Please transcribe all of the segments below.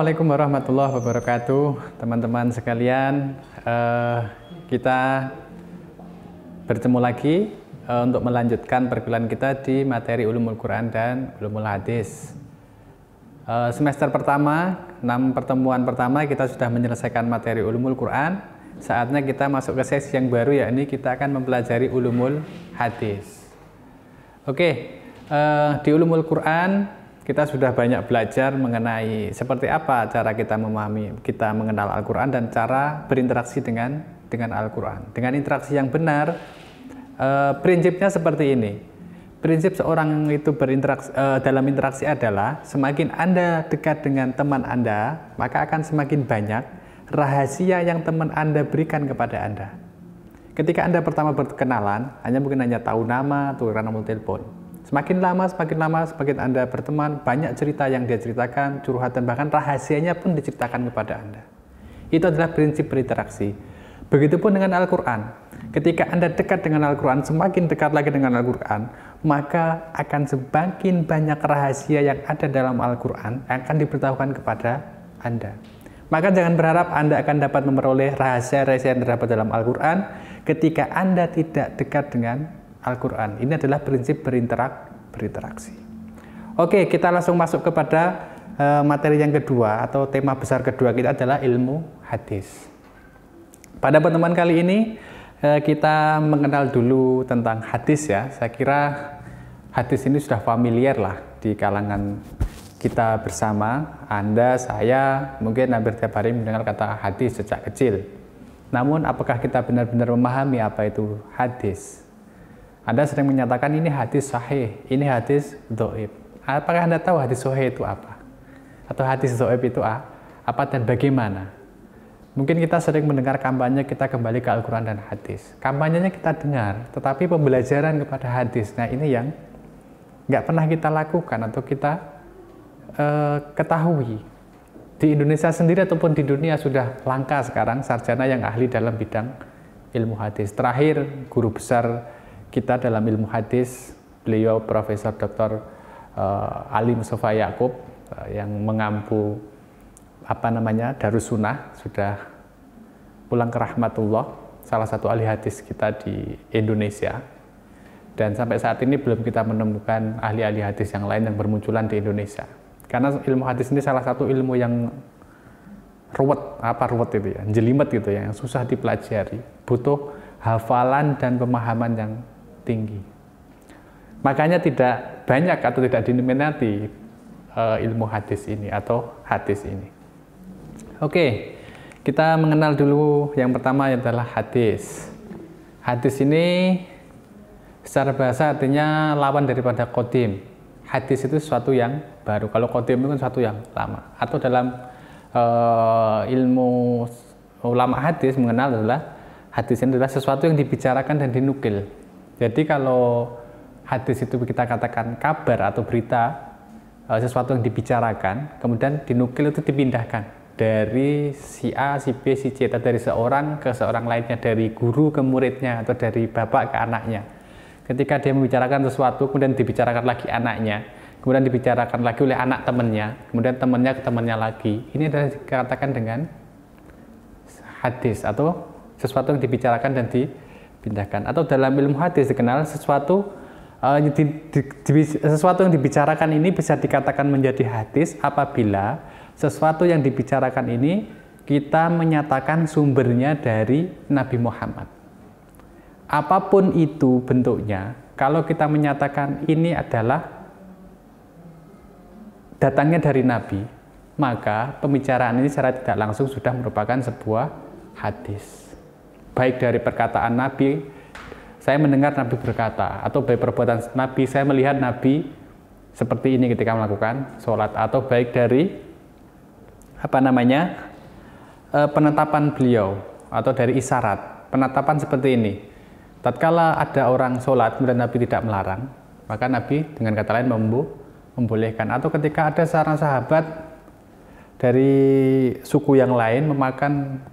Assalamualaikum warahmatullahi wabarakatuh, teman-teman sekalian. Uh, kita bertemu lagi uh, untuk melanjutkan perkuliahan kita di materi ulumul Quran dan ulumul Hadis. Uh, semester pertama, enam pertemuan pertama kita sudah menyelesaikan materi ulumul Quran. Saatnya kita masuk ke sesi yang baru, yakni kita akan mempelajari ulumul Hadis. Oke, okay, uh, di ulumul Quran kita sudah banyak belajar mengenai seperti apa cara kita memahami, kita mengenal Al-Quran dan cara berinteraksi dengan dengan Al-Quran. Dengan interaksi yang benar, e, prinsipnya seperti ini. Prinsip seorang itu berinteraksi e, dalam interaksi adalah semakin Anda dekat dengan teman Anda, maka akan semakin banyak rahasia yang teman Anda berikan kepada Anda. Ketika Anda pertama berkenalan, hanya mungkin hanya tahu nama, atau nomor telepon. Semakin lama, semakin lama, semakin Anda berteman, banyak cerita yang dia ceritakan, curhatan, bahkan rahasianya pun diceritakan kepada Anda. Itu adalah prinsip berinteraksi. Begitupun dengan Al-Quran. Ketika Anda dekat dengan Al-Quran, semakin dekat lagi dengan Al-Quran, maka akan semakin banyak rahasia yang ada dalam Al-Quran yang akan diberitahukan kepada Anda. Maka jangan berharap Anda akan dapat memperoleh rahasia-rahasia yang terdapat dalam Al-Quran ketika Anda tidak dekat dengan Al-Quran. Ini adalah prinsip berinterak, berinteraksi. Oke, kita langsung masuk kepada uh, materi yang kedua atau tema besar kedua kita adalah ilmu hadis. Pada pertemuan kali ini uh, kita mengenal dulu tentang hadis ya. Saya kira hadis ini sudah familiar lah di kalangan kita bersama, Anda, saya, mungkin hampir tiap hari mendengar kata hadis sejak kecil. Namun, apakah kita benar-benar memahami apa itu hadis? Anda sering menyatakan ini hadis sahih, ini hadis doib. Apakah Anda tahu hadis sahih itu apa? Atau hadis doib itu apa dan bagaimana? Mungkin kita sering mendengar kampanye kita kembali ke Al-Quran dan hadis. Kampanyenya kita dengar, tetapi pembelajaran kepada hadis. Nah ini yang nggak pernah kita lakukan atau kita uh, ketahui. Di Indonesia sendiri ataupun di dunia sudah langka sekarang sarjana yang ahli dalam bidang ilmu hadis. Terakhir, guru besar kita dalam ilmu hadis beliau Profesor Dr. Uh, eh, Ali Mustafa Yakub uh, eh, yang mengampu apa namanya darus sunnah sudah pulang ke rahmatullah salah satu ahli hadis kita di Indonesia dan sampai saat ini belum kita menemukan ahli-ahli hadis yang lain yang bermunculan di Indonesia karena ilmu hadis ini salah satu ilmu yang ruwet apa ruwet itu ya jelimet gitu ya yang susah dipelajari butuh hafalan dan pemahaman yang tinggi. Makanya tidak banyak atau tidak diminati uh, ilmu hadis ini atau hadis ini. Oke, kita mengenal dulu yang pertama adalah hadis. Hadis ini secara bahasa artinya lawan daripada kodim. Hadis itu sesuatu yang baru. Kalau kodim itu kan sesuatu yang lama. Atau dalam uh, ilmu ulama hadis mengenal adalah hadis ini adalah sesuatu yang dibicarakan dan dinukil jadi kalau hadis itu kita katakan kabar atau berita eh, sesuatu yang dibicarakan, kemudian dinukil itu dipindahkan dari si A, si B, si C, atau dari seorang ke seorang lainnya, dari guru ke muridnya, atau dari bapak ke anaknya. Ketika dia membicarakan sesuatu, kemudian dibicarakan lagi anaknya, kemudian dibicarakan lagi oleh anak temannya, kemudian temannya ke temannya lagi. Ini adalah dikatakan dengan hadis atau sesuatu yang dibicarakan dan di pindahkan atau dalam ilmu hadis dikenal sesuatu uh, di, di, di, sesuatu yang dibicarakan ini bisa dikatakan menjadi hadis apabila sesuatu yang dibicarakan ini kita menyatakan sumbernya dari Nabi Muhammad. Apapun itu bentuknya, kalau kita menyatakan ini adalah datangnya dari Nabi, maka pembicaraan ini secara tidak langsung sudah merupakan sebuah hadis baik dari perkataan Nabi, saya mendengar Nabi berkata, atau baik perbuatan Nabi, saya melihat Nabi seperti ini ketika melakukan sholat, atau baik dari apa namanya eh, penetapan beliau, atau dari isyarat, penetapan seperti ini. Tatkala ada orang sholat, kemudian Nabi tidak melarang, maka Nabi dengan kata lain membu, membolehkan. Atau ketika ada seorang sahabat dari suku yang lain memakan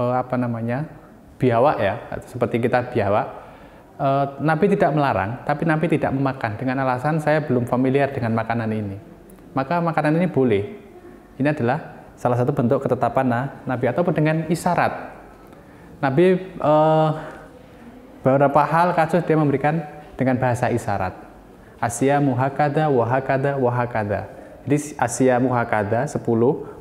eh, apa namanya biawak ya, seperti kita biawak, e, Nabi tidak melarang, tapi Nabi tidak memakan dengan alasan saya belum familiar dengan makanan ini. Maka makanan ini boleh. Ini adalah salah satu bentuk ketetapan nah, Nabi atau dengan isyarat. Nabi e, beberapa hal kasus dia memberikan dengan bahasa isyarat. Asia muhakada, wahakada, wahakada. Jadi Asia muhakada 10,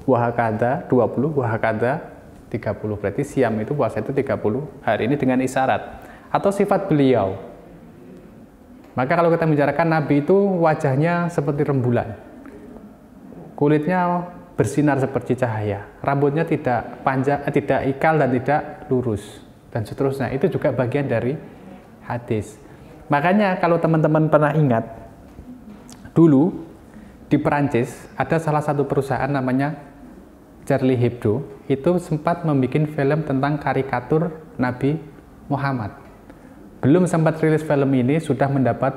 wahakada 20, wahakada 30 berarti siam itu puasa itu 30 hari ini dengan isyarat atau sifat beliau maka kalau kita bicarakan Nabi itu wajahnya seperti rembulan kulitnya bersinar seperti cahaya rambutnya tidak panjang eh, tidak ikal dan tidak lurus dan seterusnya itu juga bagian dari hadis makanya kalau teman-teman pernah ingat dulu di Perancis ada salah satu perusahaan namanya Charlie Hebdo itu sempat membuat film tentang karikatur Nabi Muhammad. Belum sempat rilis film ini sudah mendapat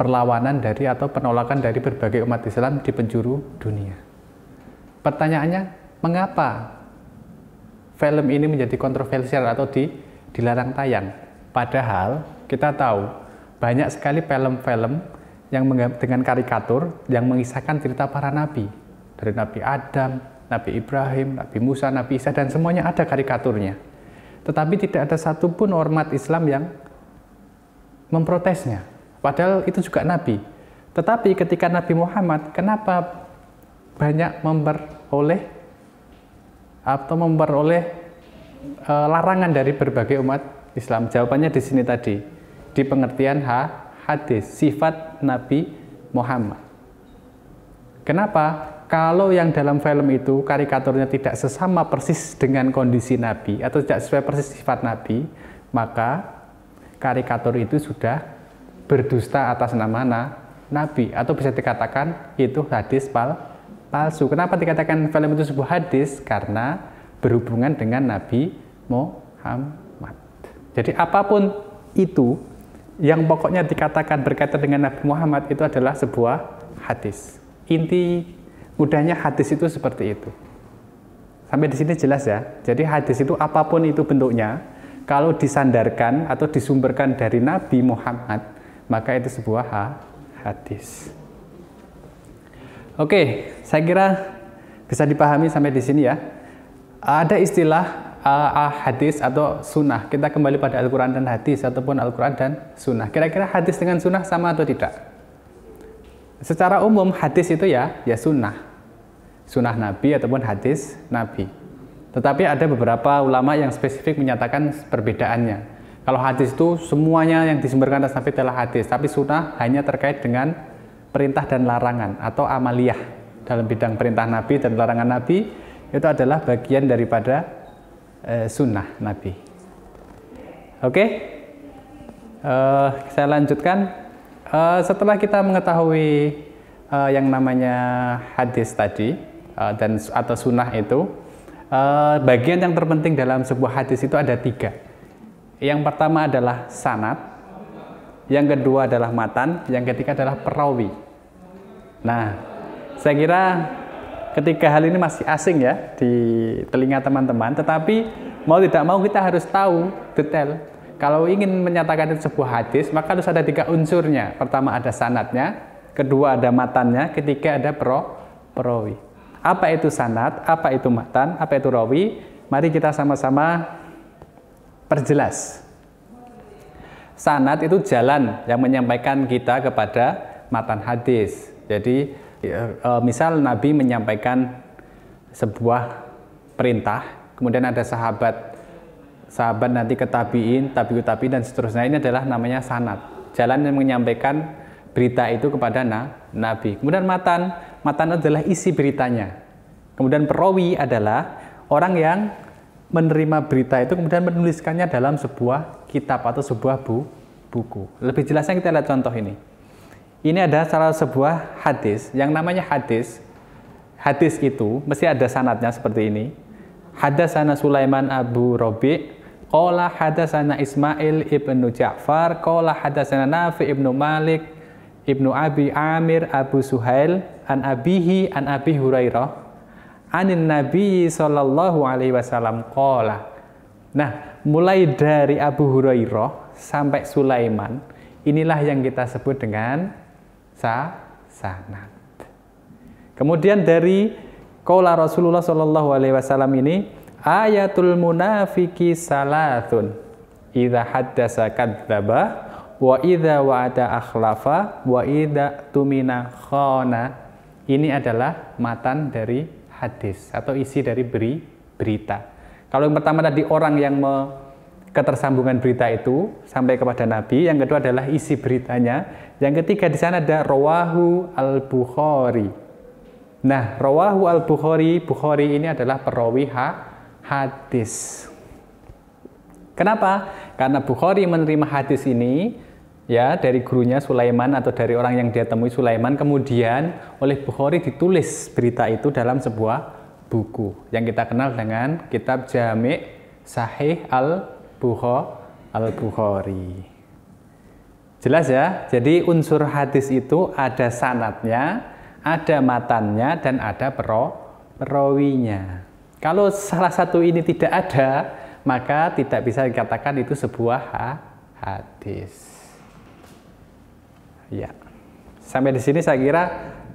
perlawanan dari atau penolakan dari berbagai umat Islam di penjuru dunia. Pertanyaannya, mengapa film ini menjadi kontroversial atau di, dilarang tayang? Padahal kita tahu banyak sekali film-film yang dengan karikatur yang mengisahkan cerita para nabi dari Nabi Adam, Nabi Ibrahim, Nabi Musa, Nabi Isa, dan semuanya ada karikaturnya. Tetapi tidak ada satupun hormat Islam yang memprotesnya. Padahal itu juga Nabi. Tetapi ketika Nabi Muhammad, kenapa banyak memperoleh atau memperoleh e, larangan dari berbagai umat Islam? Jawabannya di sini tadi, di pengertian H, hadis, sifat Nabi Muhammad. Kenapa kalau yang dalam film itu karikaturnya tidak sesama persis dengan kondisi Nabi atau tidak sesuai persis sifat Nabi, maka karikatur itu sudah berdusta atas nama na, Nabi atau bisa dikatakan itu hadis pal, palsu. Kenapa dikatakan film itu sebuah hadis? Karena berhubungan dengan Nabi Muhammad. Jadi apapun itu yang pokoknya dikatakan berkaitan dengan Nabi Muhammad itu adalah sebuah hadis. Inti Mudahnya hadis itu seperti itu. Sampai di sini jelas ya. Jadi hadis itu apapun itu bentuknya, kalau disandarkan atau disumberkan dari Nabi Muhammad, maka itu sebuah hadis. Oke, saya kira bisa dipahami sampai di sini ya. Ada istilah uh, hadis atau sunnah. Kita kembali pada Al-Quran dan hadis ataupun Al-Quran dan sunnah. Kira-kira hadis dengan sunnah sama atau tidak? Secara umum hadis itu ya ya sunnah. Sunnah Nabi ataupun hadis Nabi. Tetapi ada beberapa ulama yang spesifik menyatakan perbedaannya. Kalau hadis itu semuanya yang disumberkan atas Nabi adalah hadis, tapi sunnah hanya terkait dengan perintah dan larangan atau amaliyah dalam bidang perintah Nabi dan larangan Nabi itu adalah bagian daripada e, sunnah Nabi. Oke, okay? uh, eh, saya lanjutkan uh, setelah kita mengetahui uh, yang namanya hadis tadi uh, dan atau sunnah itu, uh, bagian yang terpenting dalam sebuah hadis itu ada tiga. Yang pertama adalah sanat, yang kedua adalah matan, yang ketiga adalah perawi. Nah, saya kira ketiga hal ini masih asing ya di telinga teman-teman, tetapi mau tidak mau kita harus tahu detail kalau ingin menyatakan itu sebuah hadis, maka harus ada tiga unsurnya. Pertama ada sanatnya, kedua ada matannya, ketiga ada pro, perawi. Apa itu sanat, apa itu matan, apa itu rawi? Mari kita sama-sama perjelas. Sanat itu jalan yang menyampaikan kita kepada matan hadis. Jadi ya, e, misal Nabi menyampaikan sebuah perintah, kemudian ada sahabat sahabat nanti ke tabiin, tabiut tabi dan seterusnya ini adalah namanya sanat. Jalan yang menyampaikan berita itu kepada na, nabi. Kemudian matan, matan adalah isi beritanya. Kemudian perawi adalah orang yang menerima berita itu kemudian menuliskannya dalam sebuah kitab atau sebuah bu, buku. Lebih jelasnya kita lihat contoh ini. Ini ada salah sebuah hadis yang namanya hadis. Hadis itu mesti ada sanatnya seperti ini. Hadasana Sulaiman Abu Robi Qala hadasana Ismail ibnu Ja'far, qala hadasana Nafi ibnu Malik, ibnu Abi Amir Abu Suhail, an abihi an Abi Hurairah, anin Nabi sallallahu alaihi wasallam qala. Nah, mulai dari Abu Hurairah sampai Sulaiman, inilah yang kita sebut dengan sa sanad. Kemudian dari qala Rasulullah sallallahu alaihi wasallam ini Ayatul munafiki salatun. Idza haddasa kadzaba wa idza wa'ada akhlafa wa idza tumina khona Ini adalah matan dari hadis atau isi dari beri berita. Kalau yang pertama tadi orang yang me ketersambungan berita itu sampai kepada Nabi. Yang kedua adalah isi beritanya. Yang ketiga di sana ada rawahu al-Bukhari. Nah, rawahu al-Bukhari, Bukhari ini adalah perawi ha hadis. Kenapa? Karena Bukhari menerima hadis ini ya dari gurunya Sulaiman atau dari orang yang dia temui Sulaiman kemudian oleh Bukhari ditulis berita itu dalam sebuah buku yang kita kenal dengan kitab Jami' Sahih al Bukhari jelas ya jadi unsur hadis itu ada sanatnya ada matannya dan ada pero perawinya kalau salah satu ini tidak ada, maka tidak bisa dikatakan itu sebuah ha hadis. Ya. Sampai di sini saya kira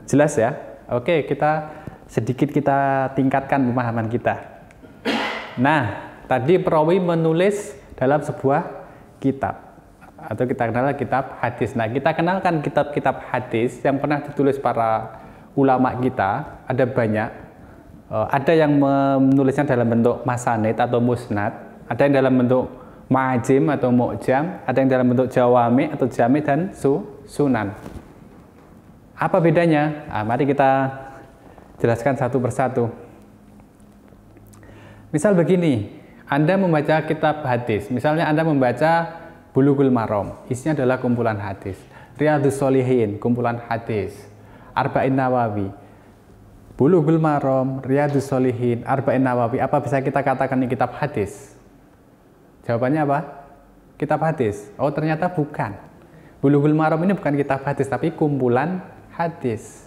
jelas ya. Oke, kita sedikit kita tingkatkan pemahaman kita. Nah, tadi perawi menulis dalam sebuah kitab atau kita kenal kitab hadis. Nah, kita kenalkan kitab-kitab hadis yang pernah ditulis para ulama kita, ada banyak Eh, ada yang menulisnya dalam bentuk masanid atau musnad, ada yang dalam bentuk majim atau mu'jam, ada yang dalam bentuk jawami atau jami dan su, sunan. Apa bedanya? Nah, mari kita jelaskan satu persatu. Misal begini, Anda membaca kitab hadis, misalnya Anda membaca Bulughul Maram, isinya adalah kumpulan hadis. Riyadhus Solihin, kumpulan hadis. Arba'in Nawawi, Bulughul Maram, Riyadus Solihin, Arba'in Nawawi, apa bisa kita katakan ini kitab hadis? Jawabannya apa? Kitab hadis. Oh, ternyata bukan. Bulughul Maram ini bukan kitab hadis, tapi kumpulan hadis.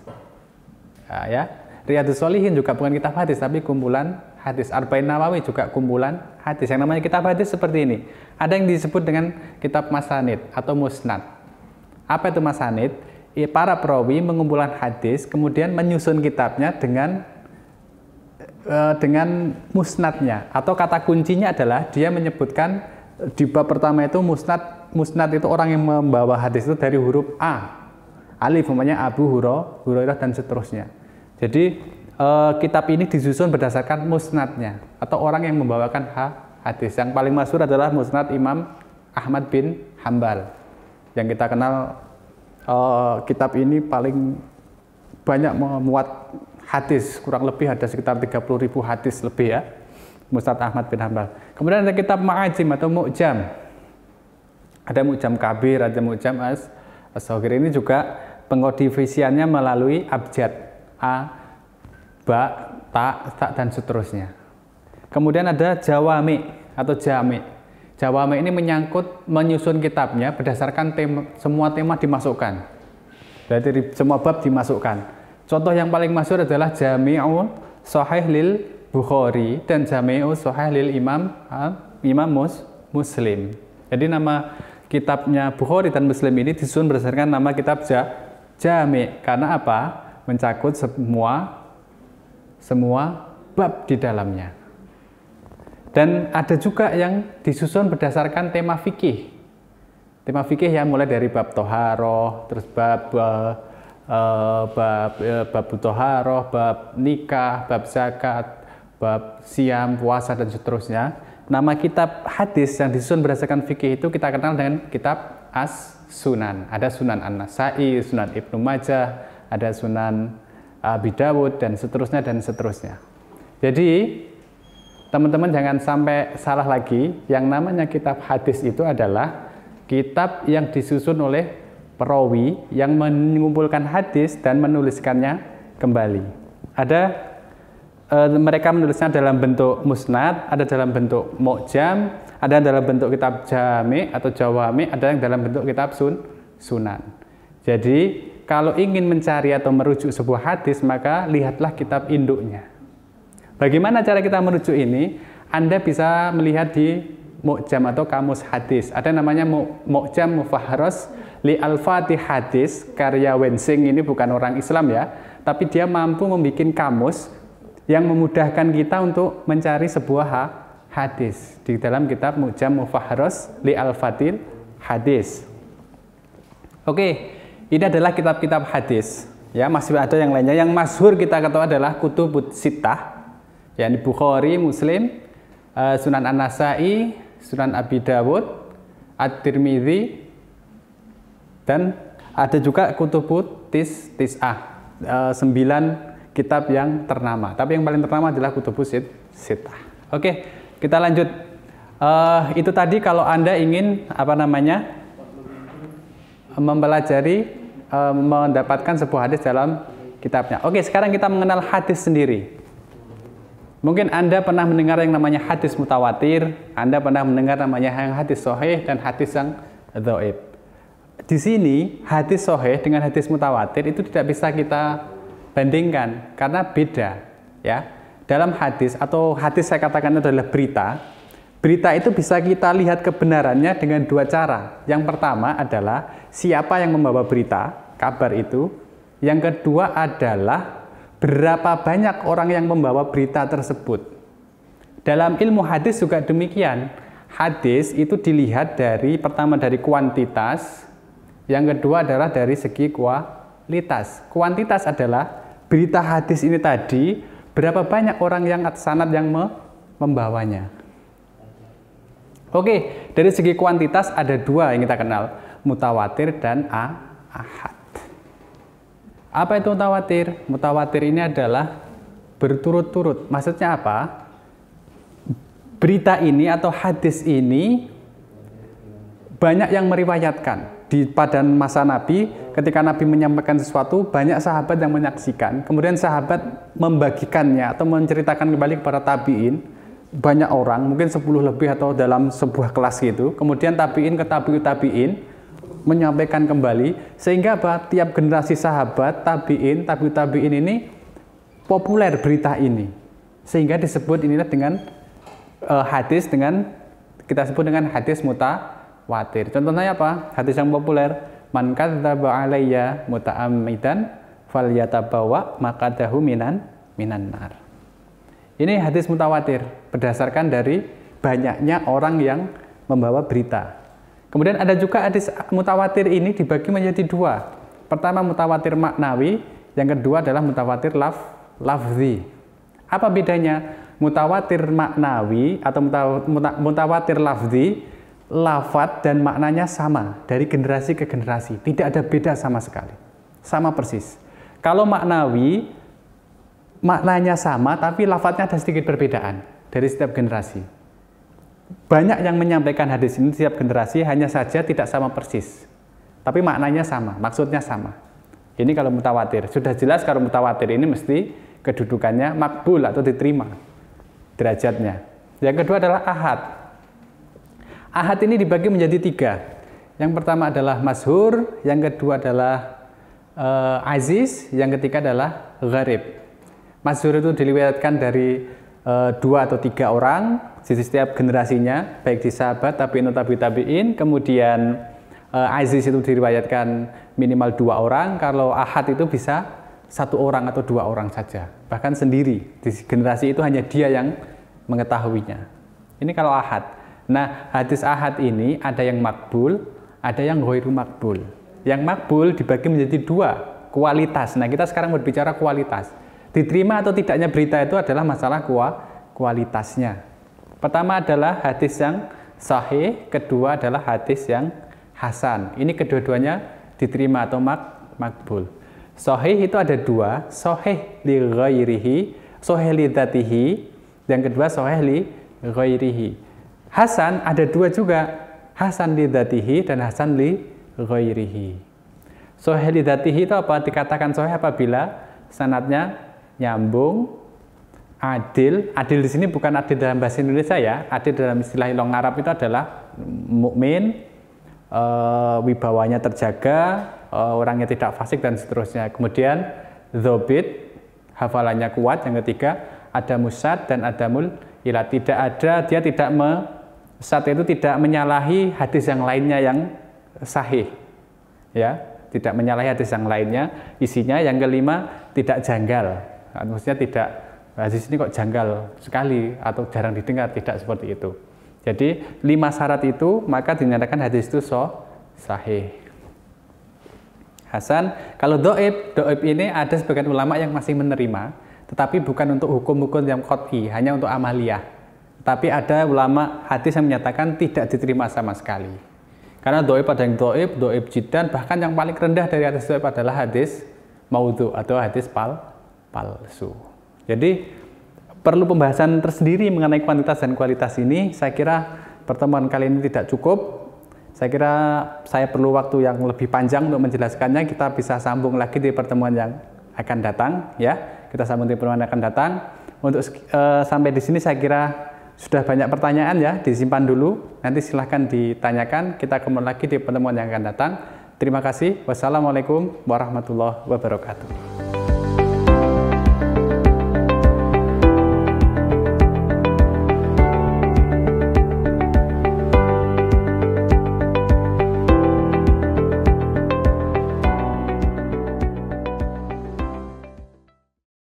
Nah, ya, ya. Riyadus Solihin juga bukan kitab hadis, tapi kumpulan hadis. Arba'in Nawawi juga kumpulan hadis. Yang namanya kitab hadis seperti ini. Ada yang disebut dengan kitab masanid atau musnad. Apa itu masanid? para perawi mengumpulkan hadis kemudian menyusun kitabnya dengan e, dengan musnadnya atau kata kuncinya adalah dia menyebutkan di bab pertama itu musnad musnad itu orang yang membawa hadis itu dari huruf A alif umumnya Abu Huro, Hurairah dan seterusnya jadi eh, kitab ini disusun berdasarkan musnadnya atau orang yang membawakan hadis yang paling masuk adalah musnad Imam Ahmad bin Hambal yang kita kenal uh, kitab ini paling banyak memuat hadis, kurang lebih ada sekitar 30 ribu hadis lebih ya. Mustad Ahmad bin Hambal. Kemudian ada kitab Ma'ajim atau Mu'jam. Ada Mu'jam Kabir, ada Mu'jam As. Asogir ini juga pengodivisiannya melalui abjad. A, Ba, Ta, Ta, dan seterusnya. Kemudian ada Jawami atau Jami. Jawame ini menyangkut menyusun kitabnya berdasarkan tema, semua tema dimasukkan. Berarti semua bab dimasukkan. Contoh yang paling masuk adalah Jami'ul Sahih lil Bukhari dan Jami'ul Sahih lil Imam Imam Mus, Muslim. Jadi nama kitabnya Bukhari dan Muslim ini disusun berdasarkan nama kitab ja, Jami' karena apa? mencakup semua semua bab di dalamnya. Dan ada juga yang disusun berdasarkan tema fikih. Tema fikih yang mulai dari bab toharoh, terus bab uh, bab uh, bab toharoh, bab nikah, bab zakat, bab siam, puasa dan seterusnya. Nama kitab hadis yang disusun berdasarkan fikih itu kita kenal dengan kitab As-Sunan. Ada Sunan An-Nasai, Sunan Ibnu Majah, ada Sunan Abi Dawud dan seterusnya dan seterusnya. Jadi teman-teman jangan sampai salah lagi, yang namanya kitab hadis itu adalah kitab yang disusun oleh perawi yang mengumpulkan hadis dan menuliskannya kembali. Ada e, mereka menulisnya dalam bentuk musnad, ada dalam bentuk mukjam, ada dalam bentuk kitab jami atau jawami, ada yang dalam bentuk kitab sun sunan. Jadi kalau ingin mencari atau merujuk sebuah hadis maka lihatlah kitab induknya Bagaimana cara kita merujuk ini? Anda bisa melihat di mukjam atau Kamus Hadis. Ada namanya mukjam mufahros li Al-Fatih Hadis, karya Wensing ini bukan orang Islam ya, tapi dia mampu membuat kamus yang memudahkan kita untuk mencari sebuah hadis di dalam kitab mukjam mufahros li Al-Fatil Hadis. Oke, ini adalah kitab-kitab hadis. Ya, masih ada yang lainnya. Yang masyhur kita ketahui adalah Kutubut Sittah yakni Bukhari, Muslim, uh, Sunan An-Nasai, Sunan Abi Dawud, At-Tirmidzi dan ada juga Kutubut Tis Tis'ah. Uh, sembilan kitab yang ternama. Tapi yang paling ternama adalah Kutubus Sit Sitah. Oke, kita lanjut. Uh, itu tadi kalau Anda ingin apa namanya? mempelajari mendapatkan sebuah hadis dalam kitabnya. Oke, sekarang kita mengenal hadis sendiri. Mungkin Anda pernah mendengar yang namanya hadis mutawatir, Anda pernah mendengar namanya yang hadis soheh dan hadis yang dhaif. Di sini, hadis soheh dengan hadis mutawatir itu tidak bisa kita bandingkan karena beda. ya Dalam hadis, atau hadis saya katakan adalah berita, berita itu bisa kita lihat kebenarannya dengan dua cara. Yang pertama adalah siapa yang membawa berita, kabar itu. Yang kedua adalah berapa banyak orang yang membawa berita tersebut. Dalam ilmu hadis juga demikian. Hadis itu dilihat dari pertama dari kuantitas, yang kedua adalah dari segi kualitas. Kuantitas adalah berita hadis ini tadi berapa banyak orang yang sanad yang membawanya. Oke, dari segi kuantitas ada dua yang kita kenal, mutawatir dan ahad. Apa itu mutawatir? Mutawatir ini adalah berturut-turut. Maksudnya apa? Berita ini atau hadis ini banyak yang meriwayatkan di pada masa Nabi ketika Nabi menyampaikan sesuatu banyak sahabat yang menyaksikan kemudian sahabat membagikannya atau menceritakan kembali kepada tabiin banyak orang mungkin 10 lebih atau dalam sebuah kelas gitu kemudian tabiin ke tabiut tabiin menyampaikan kembali sehingga apa tiap generasi sahabat tabiin tabi tabiin ini populer berita ini sehingga disebut inilah dengan uh, hadis dengan kita sebut dengan hadis muta watir contohnya apa hadis yang populer man kadzdzaba alayya muta'ammidan falyatabawa dahu minan minan nar ini hadis mutawatir berdasarkan dari banyaknya orang yang membawa berita Kemudian ada juga hadis mutawatir ini dibagi menjadi dua. Pertama mutawatir maknawi, yang kedua adalah mutawatir laf, lafzi. Apa bedanya? Mutawatir maknawi atau mutawatir lafzi, lafat dan maknanya sama dari generasi ke generasi. Tidak ada beda sama sekali. Sama persis. Kalau maknawi, maknanya sama tapi lafatnya ada sedikit perbedaan dari setiap generasi banyak yang menyampaikan hadis ini setiap generasi hanya saja tidak sama persis tapi maknanya sama maksudnya sama ini kalau mutawatir sudah jelas kalau mutawatir ini mesti kedudukannya makbul atau diterima derajatnya yang kedua adalah ahad ahad ini dibagi menjadi tiga yang pertama adalah mashur yang kedua adalah uh, aziz yang ketiga adalah garib mashur itu diliwatkan dari Eh, dua atau tiga orang di setiap generasinya, baik di sahabat tabiin atau tabiin. Kemudian uh, Aziz itu diriwayatkan minimal dua orang, kalau Ahad itu bisa satu orang atau dua orang saja, bahkan sendiri. Di generasi itu hanya dia yang mengetahuinya. Ini kalau Ahad. Nah, hadis Ahad ini ada yang makbul, ada yang ghairu makbul. Yang makbul dibagi menjadi dua, kualitas. Nah, kita sekarang berbicara kualitas Diterima atau tidaknya berita itu adalah masalah kualitasnya. Pertama adalah hadis yang sahih, kedua adalah hadis yang hasan. Ini kedua-duanya diterima atau mak makbul. Sahih itu ada dua, sahih li ghairihi, sahih li datihi, yang kedua sahih li ghairihi. Hasan ada dua juga, hasan li datihi dan hasan li ghairihi. Sahih li datihi itu apa? Dikatakan sahih apabila sanatnya nyambung, adil. Adil di sini bukan adil dalam bahasa Indonesia ya. Adil dalam istilah ilong Arab itu adalah mukmin, e, wibawanya terjaga, e, orangnya tidak fasik dan seterusnya. Kemudian zobit, hafalannya kuat. Yang ketiga ada musad dan ada mul Ila Tidak ada, dia tidak me, saat itu tidak menyalahi hadis yang lainnya yang sahih. Ya, tidak menyalahi hadis yang lainnya. Isinya yang kelima tidak janggal Kan? maksudnya tidak hadis ini kok janggal sekali atau jarang didengar tidak seperti itu jadi lima syarat itu maka dinyatakan hadis itu so sahih Hasan kalau doib doib ini ada sebagian ulama yang masih menerima tetapi bukan untuk hukum-hukum yang kot'i hanya untuk amaliyah tapi ada ulama hadis yang menyatakan tidak diterima sama sekali karena doib ada yang doib, doib jidan bahkan yang paling rendah dari atas doib adalah hadis maudhu atau hadis pal palsu. Jadi perlu pembahasan tersendiri mengenai kuantitas dan kualitas ini. Saya kira pertemuan kali ini tidak cukup. Saya kira saya perlu waktu yang lebih panjang untuk menjelaskannya. Kita bisa sambung lagi di pertemuan yang akan datang, ya. Kita sambung di pertemuan yang akan datang. Untuk e, sampai di sini saya kira sudah banyak pertanyaan ya, disimpan dulu. Nanti silahkan ditanyakan. Kita kembali lagi di pertemuan yang akan datang. Terima kasih. Wassalamualaikum warahmatullahi wabarakatuh.